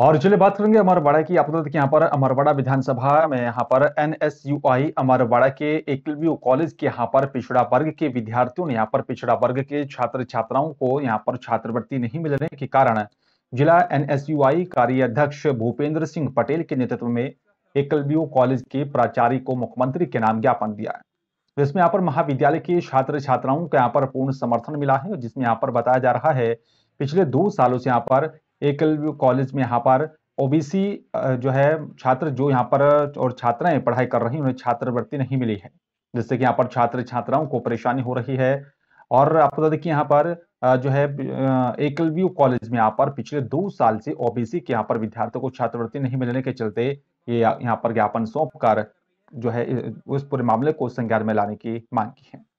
और चलिए बात करेंगे अमरवाड़ा की आपको यहाँ पर अमरवाड़ा विधानसभा में यहाँ पर N S U I Amarwara के एक कॉलेज के यहाँ पर पिछड़ा वर्ग के विद्यार्थियों ने यहाँ पर पिछड़ा वर्ग के छात्र छात्राओं को यहाँ पर छात्रवृत्ति नहीं मिलने के कारण जिला एन एस यू आई कार्याध्यक्ष भूपेंद्र सिंह पटेल के नेतृत्व में एकलव्यू कॉलेज के प्राचार्य को मुख्यमंत्री के नाम ज्ञापन दिया है जिसमें यहाँ पर महाविद्यालय के छात्र छात्राओं को यहाँ पर पूर्ण समर्थन मिला है जिसमें यहाँ पर बताया जा रहा है पिछले दो सालों से यहाँ पर एकल कॉलेज में यहाँ पर ओबीसी जो है छात्र जो यहाँ पर और छात्राएं पढ़ाई कर रही उन्हें छात्रवृत्ति नहीं मिली है जिससे कि यहाँ पर छात्र छात्राओं को परेशानी हो रही है और आपको तो बता दें कि यहाँ पर जो है एकलव्यू कॉलेज में यहाँ पर पिछले दो साल से ओबीसी के यहाँ पर विद्यार्थियों को छात्रवृत्ति नहीं मिलने के चलते ये यहाँ पर ज्ञापन सौंप कर जो है उस पूरे मामले को संज्ञान में लाने की मांग की है